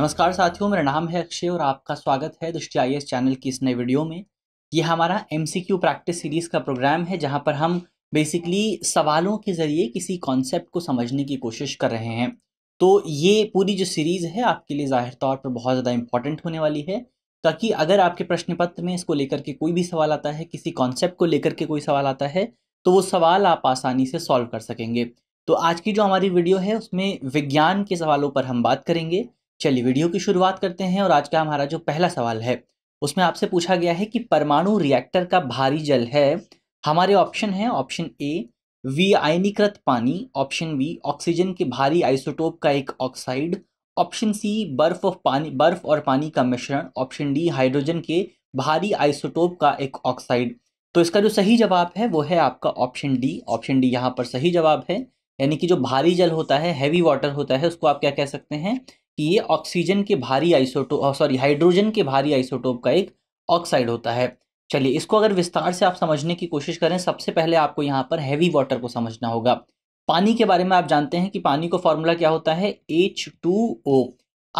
नमस्कार साथियों मेरा नाम है अक्षय और आपका स्वागत है दृष्टि आई चैनल की इस नए वीडियो में ये हमारा एम प्रैक्टिस सीरीज़ का प्रोग्राम है जहाँ पर हम बेसिकली सवालों के ज़रिए किसी कॉन्सेप्ट को समझने की कोशिश कर रहे हैं तो ये पूरी जो सीरीज़ है आपके लिए ज़ाहिर तौर पर बहुत ज़्यादा इंपॉर्टेंट होने वाली है ताकि अगर आपके प्रश्न पत्र में इसको लेकर के कोई भी सवाल आता है किसी कॉन्सेप्ट को लेकर के कोई सवाल आता है तो वो सवाल आप आसानी से सॉल्व कर सकेंगे तो आज की जो हमारी वीडियो है उसमें विज्ञान के सवालों पर हम बात करेंगे चलिए वीडियो की शुरुआत करते हैं और आज का हमारा जो पहला सवाल है उसमें आपसे पूछा गया है कि परमाणु रिएक्टर का भारी जल है हमारे ऑप्शन है ऑप्शन ए वी आयनीकृत पानी ऑप्शन बी ऑक्सीजन के भारी आइसोटोप का एक ऑक्साइड ऑप्शन सी बर्फ और पानी बर्फ और पानी का मिश्रण ऑप्शन डी हाइड्रोजन के भारी आइसोटोप का एक ऑक्साइड तो इसका जो सही जवाब है वो है आपका ऑप्शन डी ऑप्शन डी यहाँ पर सही जवाब है यानी कि जो भारी जल होता है हैवी वाटर होता है उसको आप क्या कह सकते हैं कि ये ऑक्सीजन के भारी आइसोटोप सॉरी हाइड्रोजन के भारी आइसोटोप का एक ऑक्साइड होता है चलिए इसको अगर विस्तार से आप समझने की कोशिश करें सबसे पहले आपको यहाँ पर हैवी वाटर को समझना होगा पानी के बारे में आप जानते हैं कि पानी को फॉर्मूला क्या होता है एच टू ओ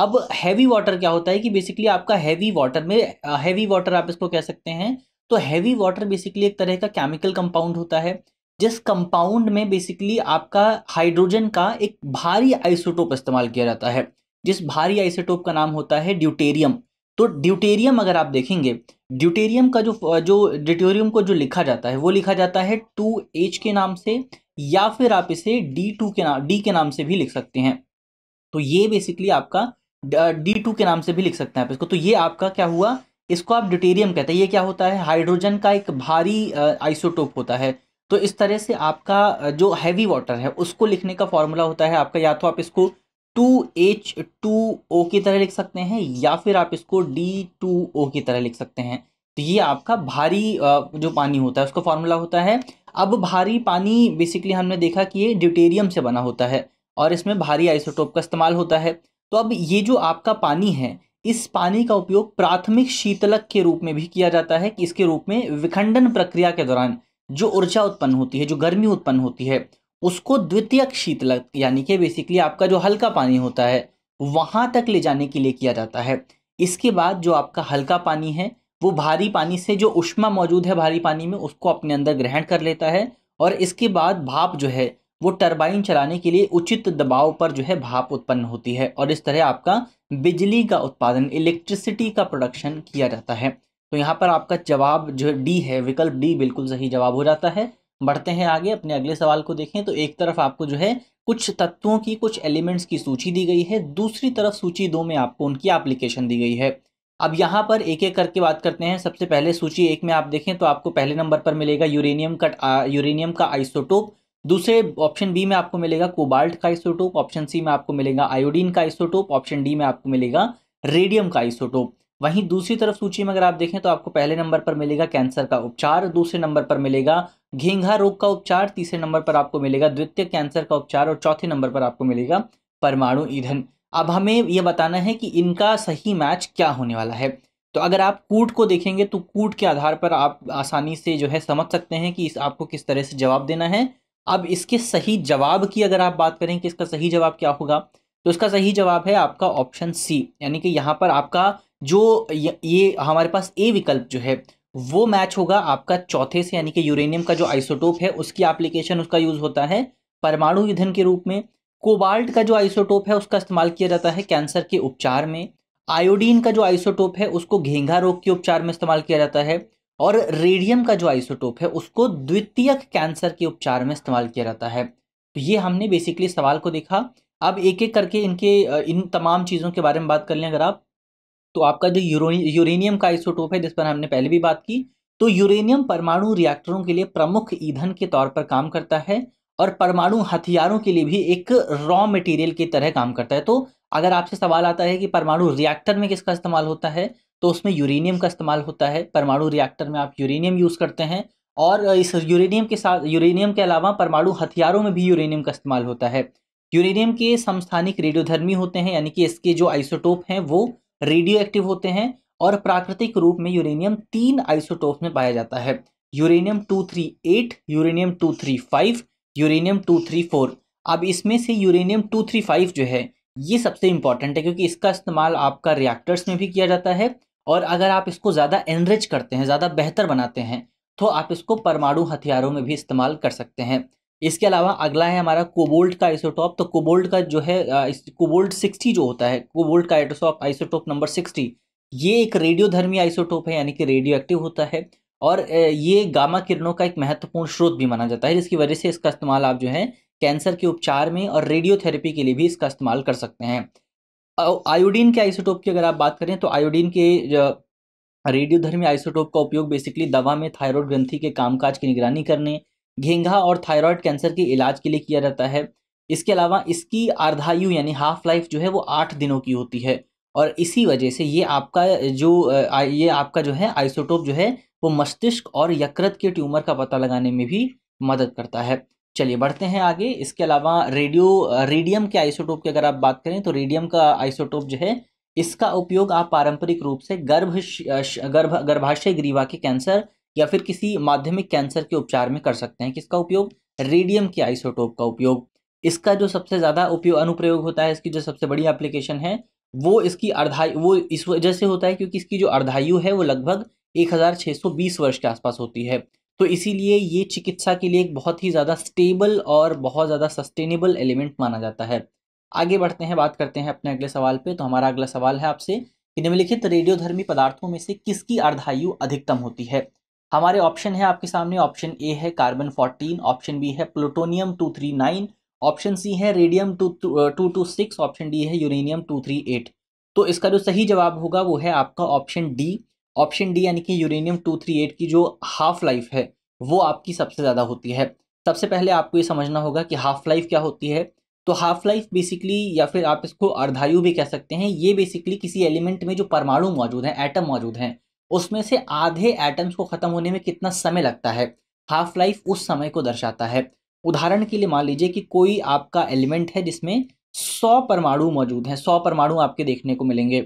अब हैवी वाटर क्या होता है कि बेसिकली आपका हैवी वाटर में हैवी वाटर आप इसको कह सकते हैं तो हैवी वाटर बेसिकली एक तरह का केमिकल कंपाउंड होता है जिस कंपाउंड में बेसिकली आपका हाइड्रोजन का एक भारी आइसोटोप इस्तेमाल किया जाता है जिस भारी आइसोटोप का नाम होता है ड्यूटेरियम तो ड्यूटेरियम अगर आप देखेंगे ड्यूटेरियम का जो जो ड्यूटेरियम को जो लिखा जाता है वो लिखा जाता है टू एच के नाम से या फिर आप इसे डी टू के नाम डी के नाम से भी लिख सकते हैं तो ये बेसिकली आपका डी टू के नाम से भी लिख सकते हैं आप इसको तो ये आपका क्या हुआ इसको आप ड्यूटेरियम कहते हैं ये क्या होता है हाइड्रोजन का एक भारी आइसोटोप होता है तो इस तरह से आपका जो हैवी वाटर है उसको लिखने का फॉर्मूला होता है आपका या तो आप इसको टू एच टू ओ की तरह लिख सकते हैं या फिर आप इसको डी टू ओ की तरह लिख सकते हैं तो ये आपका भारी जो पानी होता है उसका फॉर्मूला होता है अब भारी पानी बेसिकली हमने देखा कि ये ड्यूटेरियम से बना होता है और इसमें भारी आइसोटोप का इस्तेमाल होता है तो अब ये जो आपका पानी है इस पानी का उपयोग प्राथमिक शीतलक के रूप में भी किया जाता है कि इसके रूप में विखंडन प्रक्रिया के दौरान जो ऊर्जा उत्पन्न होती है जो गर्मी उत्पन्न होती है उसको द्वितीयक शीतलक यानी कि बेसिकली आपका जो हल्का पानी होता है वहाँ तक ले जाने के लिए किया जाता है इसके बाद जो आपका हल्का पानी है वो भारी पानी से जो उष्मा मौजूद है भारी पानी में उसको अपने अंदर ग्रहण कर लेता है और इसके बाद भाप जो है वो टरबाइन चलाने के लिए उचित दबाव पर जो है भाप उत्पन्न होती है और इस तरह आपका बिजली का उत्पादन इलेक्ट्रिसिटी का प्रोडक्शन किया जाता है तो यहाँ पर आपका जवाब जो डी है विकल्प डी बिल्कुल सही जवाब हो जाता है बढ़ते हैं आगे अपने अगले सवाल को देखें तो एक तरफ आपको जो है कुछ तत्वों की कुछ एलिमेंट्स की सूची दी गई है दूसरी तरफ सूची दो में आपको उनकी एप्लीकेशन दी गई है अब यहाँ पर एक एक करके बात करते हैं सबसे पहले सूची एक में आप देखें तो आपको पहले नंबर पर मिलेगा यूरेनियम का यूरेनियम का आइसोटोप दूसरे ऑप्शन बी में आपको मिलेगा कोबाल्ट का आइसोटोप ऑप्शन सी में आपको मिलेगा आयोडीन का आइसोटोप ऑप्शन डी में आपको मिलेगा रेडियम का आइसोटोप वहीं दूसरी तरफ सूची में अगर आप देखें तो आपको पहले नंबर पर मिलेगा कैंसर का उपचार दूसरे नंबर पर मिलेगा घेंघा रोग का उपचार तीसरे नंबर पर आपको मिलेगा द्वितीय कैंसर का उपचार और चौथे नंबर पर आपको मिलेगा परमाणु ईंधन अब हमें यह बताना है कि इनका सही मैच क्या होने वाला है तो अगर आप कूट को देखेंगे तो कूट के आधार पर आप आसानी से जो है समझ सकते हैं कि इस आपको किस तरह से जवाब देना है अब इसके सही जवाब की अगर आप बात करें कि इसका सही जवाब क्या होगा तो इसका सही जवाब है आपका ऑप्शन सी यानी कि यहाँ पर आपका जो ये हमारे पास ए विकल्प जो है वो मैच होगा आपका चौथे से यानी कि यूरेनियम का जो आइसोटोप है उसकी एप्लीकेशन उसका यूज़ होता है परमाणु ईंधन के रूप में कोबाल्ट का जो आइसोटोप है उसका इस्तेमाल किया जाता है कैंसर के उपचार में आयोडीन का जो आइसोटोप है उसको घेंघा रोग के उपचार में इस्तेमाल किया जाता है और रेडियम का जो आइसोटोप है उसको द्वितीयक कैंसर के उपचार में इस्तेमाल किया जाता है तो ये हमने बेसिकली सवाल को देखा अब एक एक करके इनके इन तमाम चीज़ों के बारे में बात कर लें अगर आप तो आपका जो यूरेनियम का आइसोटोप है जिस पर हमने पहले भी बात की तो यूरेनियम परमाणु रिएक्टरों के लिए प्रमुख ईंधन के तौर पर काम करता है और परमाणु हथियारों के लिए भी एक रॉ मटेरियल की तरह काम करता है तो अगर आपसे सवाल आता है कि परमाणु रिएक्टर में किसका इस्तेमाल होता है तो उसमें यूरेनियम का इस्तेमाल होता है परमाणु रिएक्टर में आप यूरेनियम यूज़ करते हैं और इस यूरेनियम के साथ यूरेनियम के अलावा परमाणु हथियारों में भी यूरेनियम का इस्तेमाल होता है यूरेनियम के समस्थानिक रेडियोधर्मी होते हैं यानी कि इसके जो आइसोटोप हैं वो रेडियो एक्टिव होते हैं और प्राकृतिक रूप में यूरेनियम तीन आइसोटोप में पाया जाता है uranium two three eight uranium two three five uranium two three four अब इसमें से यूरेनियम टू थ्री फाइव जो है ये सबसे इंपॉर्टेंट है क्योंकि इसका इस्तेमाल आपका रिएक्टर्स में भी किया जाता है और अगर आप इसको ज़्यादा एनरिच करते हैं ज़्यादा बेहतर बनाते हैं तो आप इसको परमाणु हथियारों में भी इस्तेमाल कर सकते हैं इसके अलावा अगला है हमारा कोबोल्ट का आइसोटॉप तो कोबोल्ट का जो है कोबोल्ट सिक्सटी जो होता है कोबोल्ट का आइटोसॉप आइसोटॉप नंबर सिक्सटी ये एक रेडियोधर्मी आइसोटोप है यानी कि रेडियो एक्टिव होता है और ये गामा किरणों का एक महत्वपूर्ण स्रोत भी माना जाता है जिसकी वजह से इसका इस्तेमाल आप जो है कैंसर के उपचार में और रेडियोथेरेपी के लिए भी इसका इस्तेमाल कर सकते हैं आयोडीन के आइसोटोप की अगर आप बात करें तो आयोडीन के रेडियोधर्मी आइसोटोप का उपयोग बेसिकली दवा में थायरॉयड ग्रंथि के कामकाज की निगरानी करने घेंघा और थायराइड कैंसर के इलाज के लिए किया जाता है इसके अलावा इसकी अर्धायु यानी हाफ लाइफ जो है वो आठ दिनों की होती है और इसी वजह से ये आपका जो ये आपका जो है आइसोटोप जो है वो मस्तिष्क और यकृत के ट्यूमर का पता लगाने में भी मदद करता है चलिए बढ़ते हैं आगे इसके अलावा रेडियो रेडियम के आइसोटोप की अगर आप बात करें तो रेडियम का आइसोटोप जो है इसका उपयोग आप पारंपरिक रूप से गर्भ गर्भ गर्भाशय ग्रीवा के कैंसर या फिर किसी माध्यमिक कैंसर के उपचार में कर सकते हैं किसका उपयोग रेडियम के आइसोटोप का उपयोग इसका जो सबसे ज़्यादा उपयोग अनुप्रयोग होता है इसकी जो सबसे बड़ी एप्लीकेशन है वो इसकी अर्धायु वो इस वजह से होता है क्योंकि इसकी जो अर्धायु है वो लगभग 1620 वर्ष के आसपास होती है तो इसीलिए ये चिकित्सा के लिए एक बहुत ही ज़्यादा स्टेबल और बहुत ज़्यादा सस्टेनेबल एलिमेंट माना जाता है आगे बढ़ते हैं बात करते हैं अपने अगले सवाल पे तो हमारा अगला सवाल है आपसे कि निम्नलिखित रेडियोधर्मी पदार्थों में से किसकी अर्धायु अधिकतम होती है हमारे ऑप्शन है आपके सामने ऑप्शन ए है कार्बन 14 ऑप्शन बी है प्लूटोनियम 239 ऑप्शन सी है radium two two two six option D है यूरेनियम टू थ्री एट तो इसका जो सही जवाब होगा वो है आपका ऑप्शन डी ऑप्शन डी यानी कि यूरेनियम टू थ्री एट की जो हाफ लाइफ है वो आपकी सबसे ज़्यादा होती है सबसे पहले आपको ये समझना होगा कि हाफ लाइफ क्या होती है तो हाफ लाइफ बेसिकली या फिर आप इसको अर्धायु भी कह सकते हैं ये बेसिकली किसी एलिमेंट में जो परमाणु मौजूद हैं एटम मौजूद हैं उसमें से आधे एटम्स को ख़त्म होने में कितना समय लगता है हाफ लाइफ उस समय को दर्शाता है उदाहरण के लिए मान लीजिए कि कोई आपका एलिमेंट है जिसमें सौ परमाणु मौजूद हैं सौ परमाणु आपके देखने को मिलेंगे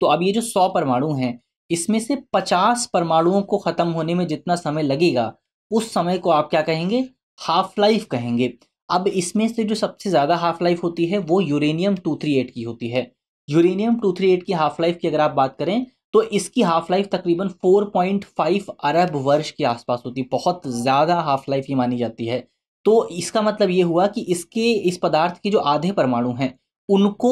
तो अब ये जो सौ परमाणु हैं इसमें से पचास परमाणुओं को ख़त्म होने में जितना समय लगेगा उस समय को आप क्या कहेंगे हाफ लाइफ कहेंगे अब इसमें से जो सबसे ज़्यादा हाफ लाइफ होती है वो यूरेनियम टू थ्री एट की होती है यूरेनियम टू थ्री एट की हाफ लाइफ की अगर आप बात करें तो इसकी हाफ लाइफ तकरीबन 4.5 अरब वर्ष के आसपास होती है बहुत ज़्यादा हाफ लाइफ ही मानी जाती है तो इसका मतलब ये हुआ कि इसके इस पदार्थ के जो आधे परमाणु हैं उनको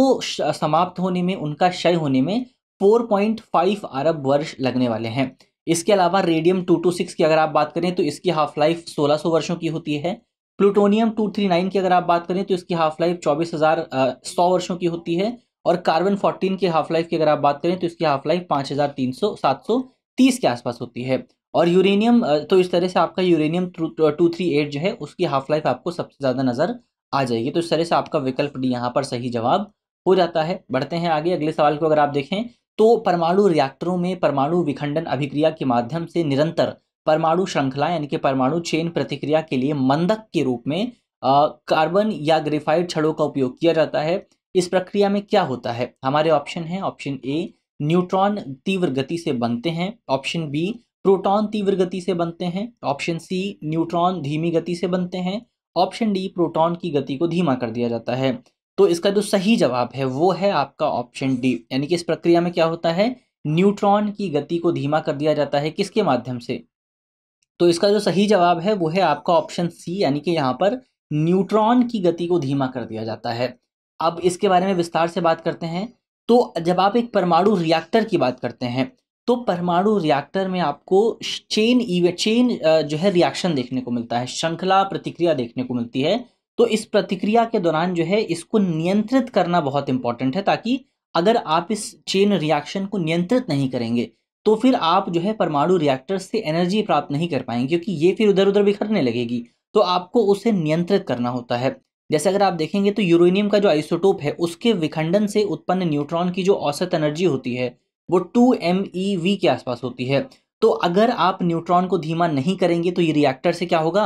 समाप्त होने में उनका क्षय होने में 4.5 अरब वर्ष लगने वाले हैं इसके अलावा रेडियम 226 की अगर आप बात करें तो इसकी हाफ लाइफ 1600 वर्षों की होती है प्लूटोनियम 239 की अगर आप बात करें तो इसकी हाफ लाइफ चौबीस हज़ार सौ वर्षों की होती है और कार्बन फोर्टीन की हाफ लाइफ की अगर आप बात करें तो इसकी हाफ लाइफ पाँच हज़ार तीन सौ सात सौ तीस के आसपास होती है और यूरेनियम तो इस तरह से आपका यूरेनियम टू थ्री एट जो है उसकी हाफ लाइफ आपको सबसे ज़्यादा नज़र आ जाएगी तो इस तरह से आपका विकल्प डी यहाँ पर सही जवाब हो जाता है बढ़ते हैं आगे अगले सवाल को अगर आप देखें तो परमाणु रिएक्टरों में परमाणु विखंडन अभिक्रिया के माध्यम से निरंतर परमाणु श्रृंखला यानी कि परमाणु चेन प्रतिक्रिया के लिए मंदक के रूप में कार्बन या ग्रेफाइड छड़ों का उपयोग किया जाता है इस प्रक्रिया में क्या होता है हमारे ऑप्शन हैं ऑप्शन ए न्यूट्रॉन तीव्र गति से बनते हैं ऑप्शन बी प्रोटॉन तीव्र गति से बनते हैं ऑप्शन सी न्यूट्रॉन धीमी गति से बनते हैं ऑप्शन डी प्रोटॉन की गति को धीमा कर दिया जाता है तो इसका जो सही जवाब है वो है आपका ऑप्शन डी यानी कि इस प्रक्रिया में क्या होता है न्यूट्रॉन की गति को धीमा कर दिया जाता है किसके माध्यम से तो इसका जो सही जवाब है वो है आपका ऑप्शन सी यानी कि यहाँ पर न्यूट्रॉन की गति को धीमा कर दिया जाता है अब इसके बारे में विस्तार से बात करते हैं तो जब आप एक परमाणु रिएक्टर की बात करते हैं तो परमाणु रिएक्टर में आपको चेन इवेंट चेन जो है रिएक्शन देखने को मिलता है श्रृंखला प्रतिक्रिया देखने को मिलती है तो इस प्रतिक्रिया के दौरान जो है इसको नियंत्रित करना बहुत इंपॉर्टेंट है ताकि अगर आप इस चेन रिएक्शन को नियंत्रित नहीं करेंगे तो फिर आप जो है परमाणु रिएक्टर से एनर्जी प्राप्त नहीं कर पाएंगे क्योंकि ये फिर उधर उधर बिखरने लगेगी तो आपको उसे नियंत्रित करना होता है जैसे अगर आप देखेंगे तो यूरेनियम का जो आइसोटोप है उसके विखंडन से उत्पन्न न्यूट्रॉन की जो औसत एनर्जी होती है वो टू एम ई वी के आसपास होती है तो अगर आप न्यूट्रॉन को धीमा नहीं करेंगे तो ये रिएक्टर से क्या होगा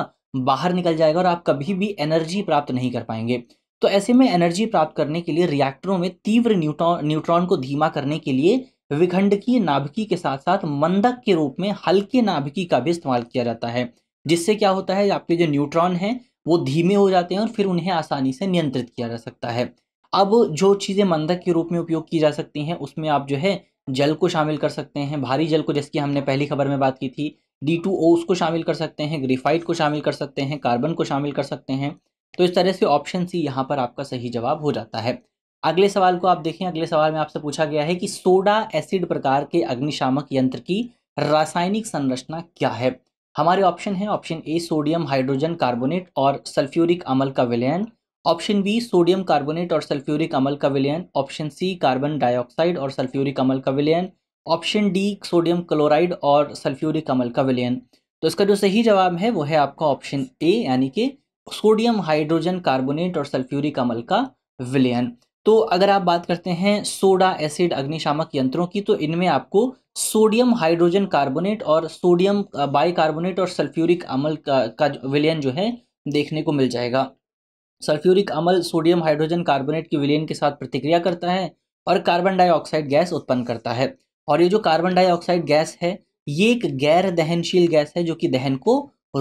बाहर निकल जाएगा और आप कभी भी एनर्जी प्राप्त नहीं कर पाएंगे तो ऐसे में एनर्जी प्राप्त करने के लिए रिएक्टरों में तीव्र न्यूट्रॉन न्यूट्रॉन को धीमा करने के लिए विखंडकीय नाभिकी के साथ साथ मंदक के रूप में हल्के नाभिकी का भी इस्तेमाल किया जाता है जिससे क्या होता है आपके जो न्यूट्रॉन हैं वो धीमे हो जाते हैं और फिर उन्हें आसानी से नियंत्रित किया जा सकता है अब जो चीज़ें मंदक के रूप में उपयोग की जा सकती हैं उसमें आप जो है जल को शामिल कर सकते हैं भारी जल को जिसकी हमने पहली खबर में बात की थी डी टू ओ उसको शामिल कर सकते हैं ग्रीफाइट को शामिल कर सकते हैं कार्बन को शामिल कर सकते हैं तो इस तरह से ऑप्शन सी यहाँ पर आपका सही जवाब हो जाता है अगले सवाल को आप देखें अगले सवाल में आपसे पूछा गया है कि सोडा एसिड प्रकार के अग्निशामक यंत्र की रासायनिक संरचना क्या है हमारे ऑप्शन है option A sodium hydrogen carbonate और सल्फ्यूरिक अमल का विलयन ऑप्शन बी सोडियम कार्बोनेट और सल्फ्यूरिक अमल का विलयन ऑप्शन सी कार्बन डाइऑक्साइड और सल्फ्यूरिक अमल का विलयन ऑप्शन डी सोडियम क्लोराइड और सल्फ्यूरिक अमल का विलयन तो इसका जो सही जवाब है वो है आपका ऑप्शन ए यानी कि सोडियम हाइड्रोजन कार्बोनेट और सल्फ्यूरिक अमल का विलयन तो अगर आप बात करते हैं सोडा एसिड अग्निशामक यंत्रों की तो इनमें आपको सोडियम हाइड्रोजन कार्बोनेट और सोडियम बाइकार्बोनेट और सल्फ्यूरिक अमल का, का विलयन जो है देखने को मिल जाएगा सल्फ्यूरिक अमल सोडियम हाइड्रोजन कार्बोनेट के विलयन के साथ प्रतिक्रिया करता है और कार्बन डाइऑक्साइड गैस उत्पन्न करता है और ये जो कार्बन डाइऑक्साइड गैस है ये एक गैर दहनशील गैस है जो कि दहन को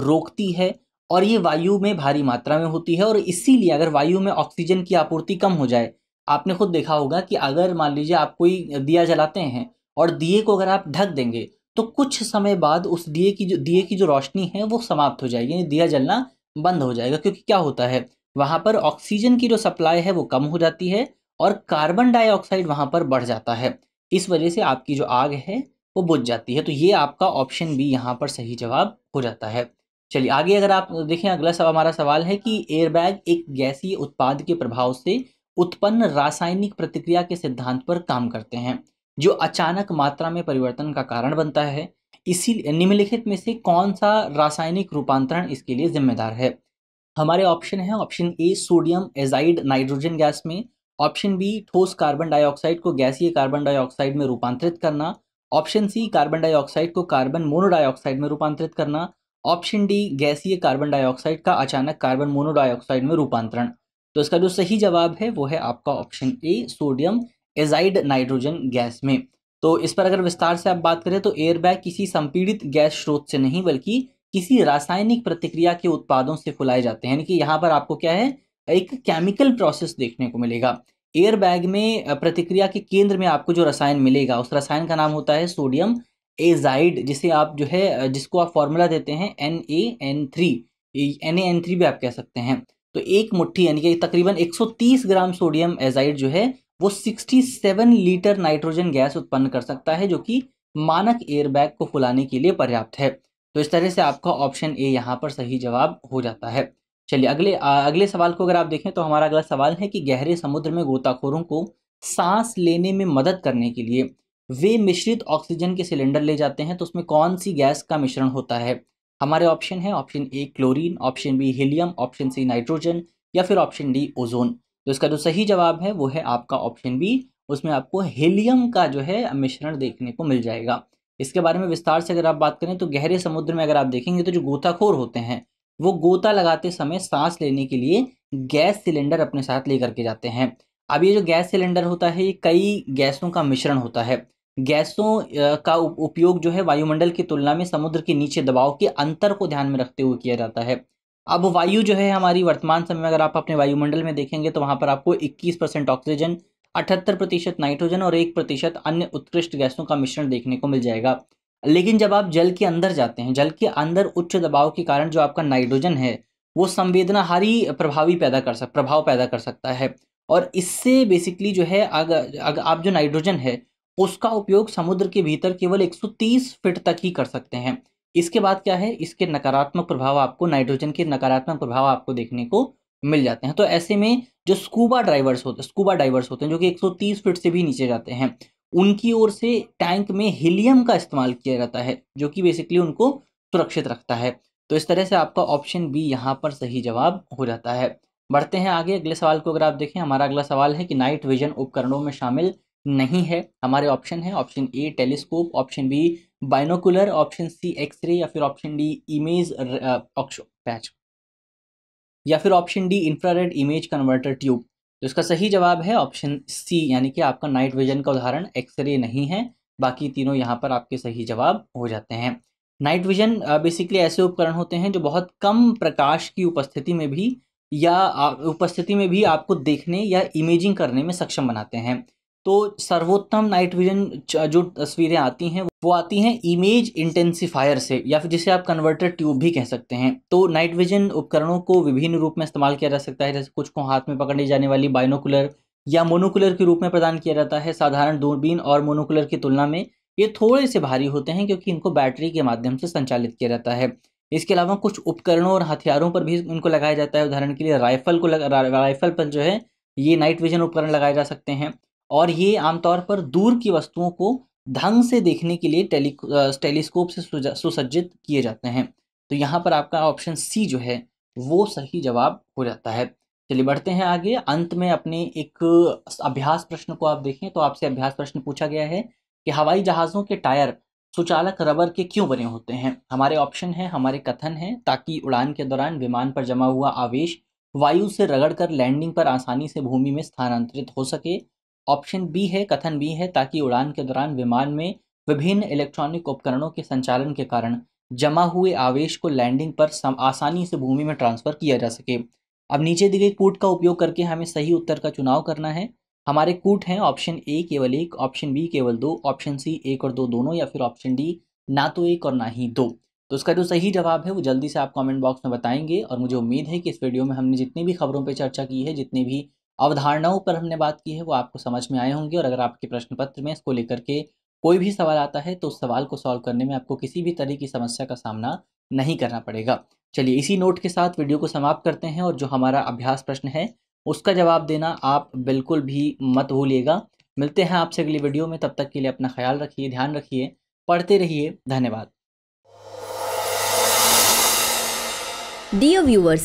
रोकती है और ये वायु में भारी मात्रा में होती है और इसीलिए अगर वायु में ऑक्सीजन की आपूर्ति कम हो जाए आपने खुद देखा होगा कि अगर मान लीजिए आप कोई दिया जलाते हैं और दिए को अगर आप ढक देंगे तो कुछ समय बाद उस दिए की जो दिए की जो रोशनी है वो समाप्त हो जाएगी यानी दिया जलना बंद हो जाएगा क्योंकि क्या होता है वहाँ पर ऑक्सीजन की जो सप्लाई है वो कम हो जाती है और कार्बन डाइऑक्साइड वहाँ पर बढ़ जाता है इस वजह से आपकी जो आग है वो बुझ जाती है तो ये आपका ऑप्शन भी यहाँ पर सही जवाब हो जाता है चलिए आगे अगर आप देखें अगला सवाल हमारा सवाल है कि एयरबैग एक गैसीय उत्पाद के प्रभाव से उत्पन्न रासायनिक प्रतिक्रिया के सिद्धांत पर काम करते हैं जो अचानक मात्रा में परिवर्तन का कारण बनता है इसी निम्नलिखित में से कौन सा रासायनिक रूपांतरण इसके लिए जिम्मेदार है हमारे ऑप्शन है option A sodium azide nitrogen gas में ऑप्शन बी ठोस कार्बन डाइऑक्साइड को गैसीय कार्बन डाइऑक्साइड में रूपांतरित करना ऑप्शन सी कार्बन डाइऑक्साइड को कार्बन मोनोडाइऑक्साइड में रूपांतरित करना ऑप्शन डी गैसीय कार्बन डाइऑक्साइड का अचानक कार्बन मोनोडाइऑक्साइड में रूपांतरण तो इसका जो सही जवाब है वो है आपका option A sodium azide nitrogen gas में तो इस पर अगर विस्तार से आप बात करें तो एयरबैग किसी संपीड़ित गैस स्रोत से नहीं बल्कि किसी रासायनिक प्रतिक्रिया के उत्पादों से फुलाए जाते हैं यानी कि यहाँ पर आपको क्या है एक केमिकल प्रोसेस देखने को मिलेगा एयरबैग में प्रतिक्रिया के केंद्र में आपको जो रसायन मिलेगा उस रसायन का नाम होता है सोडियम एजाइड जिसे आप जो है जिसको आप फॉर्मूला देते हैं N A N three N A N three भी आप कह सकते हैं तो एक मुट्ठी यानी कि तकरीबन 130 ग्राम सोडियम एजाइड जो है वो 67 लीटर नाइट्रोजन गैस उत्पन्न कर सकता है जो कि मानक एयरबैग को फुलाने के लिए पर्याप्त है तो इस तरह से आपका ऑप्शन ए यहाँ पर सही जवाब हो जाता है चलिए अगले आ, अगले सवाल को अगर आप देखें तो हमारा अगला सवाल है कि गहरे समुद्र में गोताखोरों को सांस लेने में मदद करने के लिए वे मिश्रित ऑक्सीजन के सिलेंडर ले जाते हैं तो उसमें कौन सी गैस का मिश्रण होता है हमारे ऑप्शन है option A chlorine option B helium option C nitrogen या फिर ऑप्शन डी ओजोन तो इसका जो सही जवाब है वो है आपका ऑप्शन बी उसमें आपको हीलियम का जो है मिश्रण देखने को मिल जाएगा इसके बारे में विस्तार से अगर आप बात करें तो गहरे समुद्र में अगर आप देखेंगे तो जो गोताखोर होते हैं वो गोता लगाते समय सांस लेने के लिए गैस सिलेंडर अपने साथ लेकर के जाते हैं अब ये जो गैस सिलेंडर होता है ये कई गैसों का मिश्रण होता है गैसों का उपयोग जो है वायुमंडल की तुलना में समुद्र के नीचे दबाव के अंतर को ध्यान में रखते हुए किया जाता है अब वायु जो है हमारी वर्तमान समय में अगर आप अपने वायुमंडल में देखेंगे तो वहाँ पर आपको 21 परसेंट ऑक्सीजन अठहत्तर प्रतिशत नाइट्रोजन और एक प्रतिशत अन्य उत्कृष्ट गैसों का मिश्रण देखने को मिल जाएगा लेकिन जब आप जल के अंदर जाते हैं जल के अंदर उच्च दबाव के कारण जो आपका नाइट्रोजन है वो संवेदनाहारी प्रभावी पैदा कर सक प्रभाव पैदा कर सकता है और इससे बेसिकली जो है अगर अगर आप जो नाइट्रोजन है उसका उपयोग समुद्र के भीतर केवल 130 फीट तक ही कर सकते हैं इसके बाद क्या है इसके नकारात्मक प्रभाव आपको नाइट्रोजन के नकारात्मक प्रभाव आपको देखने को मिल जाते हैं तो ऐसे में जो स्कूबा ड्राइवर्स होते हैं स्कूबा ड्राइवर्स होते हैं जो कि 130 फीट से भी नीचे जाते हैं उनकी ओर से टैंक में हीलियम का इस्तेमाल किया जाता है जो कि बेसिकली उनको सुरक्षित रखता है तो इस तरह से आपका ऑप्शन बी यहाँ पर सही जवाब हो जाता है बढ़ते हैं आगे अगले सवाल को अगर आप देखें हमारा अगला सवाल है कि नाइट विजन उपकरणों में शामिल नहीं है हमारे ऑप्शन है option A telescope option B binocular option C X-ray या फिर ऑप्शन डी इमेज पैच या फिर option D infrared image converter tube तो इसका सही जवाब है ऑप्शन सी यानी कि आपका नाइट विजन का उदाहरण एक्सरे नहीं है बाकी तीनों यहाँ पर आपके सही जवाब हो जाते हैं नाइट विजन बेसिकली ऐसे उपकरण होते हैं जो बहुत कम प्रकाश की उपस्थिति में भी या uh, उपस्थिति में भी आपको देखने या इमेजिंग करने में सक्षम बनाते हैं तो सर्वोत्तम नाइट विजन जो तस्वीरें आती हैं वो आती हैं इमेज इंटेंसिफायर से या फिर जिसे आप कन्वर्टेड ट्यूब भी कह सकते हैं तो नाइट विजन उपकरणों को विभिन्न रूप में इस्तेमाल किया जा सकता है जैसे कुछ को हाथ में पकड़ी जाने वाली बाइनोकुलर या मोनोकुलर के रूप में प्रदान किया जाता है साधारण दूरबीन और मोनोकुलर की तुलना में ये थोड़े से भारी होते हैं क्योंकि इनको बैटरी के माध्यम से संचालित किया जाता है इसके अलावा कुछ उपकरणों और हथियारों पर भी इनको लगाया जाता है उदाहरण के लिए राइफल को लग, रा, राइफल पर जो है ये नाइट विजन उपकरण लगाए जा सकते हैं और ये आमतौर पर दूर की वस्तुओं को ढंग से देखने के लिए टेली टेलीस्कोप से सुसज्जित किए जाते हैं तो यहाँ पर आपका ऑप्शन सी जो है वो सही जवाब हो जाता है चलिए बढ़ते हैं आगे अंत में अपने एक अभ्यास प्रश्न को आप देखें तो आपसे अभ्यास प्रश्न पूछा गया है कि हवाई जहाज़ों के टायर सुचालक रबर के क्यों बने होते हैं हमारे ऑप्शन हैं हमारे कथन हैं ताकि उड़ान के दौरान विमान पर जमा हुआ आवेश वायु से रगड़कर लैंडिंग पर आसानी से भूमि में स्थानांतरित हो सके ऑप्शन बी है कथन बी है ताकि उड़ान के दौरान विमान में विभिन्न इलेक्ट्रॉनिक उपकरणों के संचालन के कारण जमा हुए आवेश को लैंडिंग पर आसानी से भूमि में ट्रांसफर किया जा सके अब नीचे दिए गए कूट का उपयोग करके हमें सही उत्तर का चुनाव करना है हमारे कूट हैं ऑप्शन ए केवल एक ऑप्शन बी केवल दो ऑप्शन सी एक और दो दोनों या फिर ऑप्शन डी ना तो एक और ना ही दो तो उसका जो सही जवाब है वो जल्दी से आप कमेंट बॉक्स में बताएंगे और मुझे उम्मीद है कि इस वीडियो में हमने जितनी भी खबरों पर चर्चा की है जितनी भी अवधारणाओं पर हमने बात की है वो आपको समझ में आए होंगे और अगर आपके प्रश्न पत्र में इसको लेकर के कोई भी सवाल आता है तो उस सवाल को सॉल्व करने में आपको किसी भी तरह की समस्या का सामना नहीं करना पड़ेगा चलिए इसी नोट के साथ वीडियो को समाप्त करते हैं और जो हमारा अभ्यास प्रश्न है उसका जवाब देना आप बिल्कुल भी मत भूलिएगा मिलते हैं आपसे अगली वीडियो में तब तक के लिए अपना ख्याल रखिए ध्यान रखिए पढ़ते रहिए धन्यवाद Dear viewers,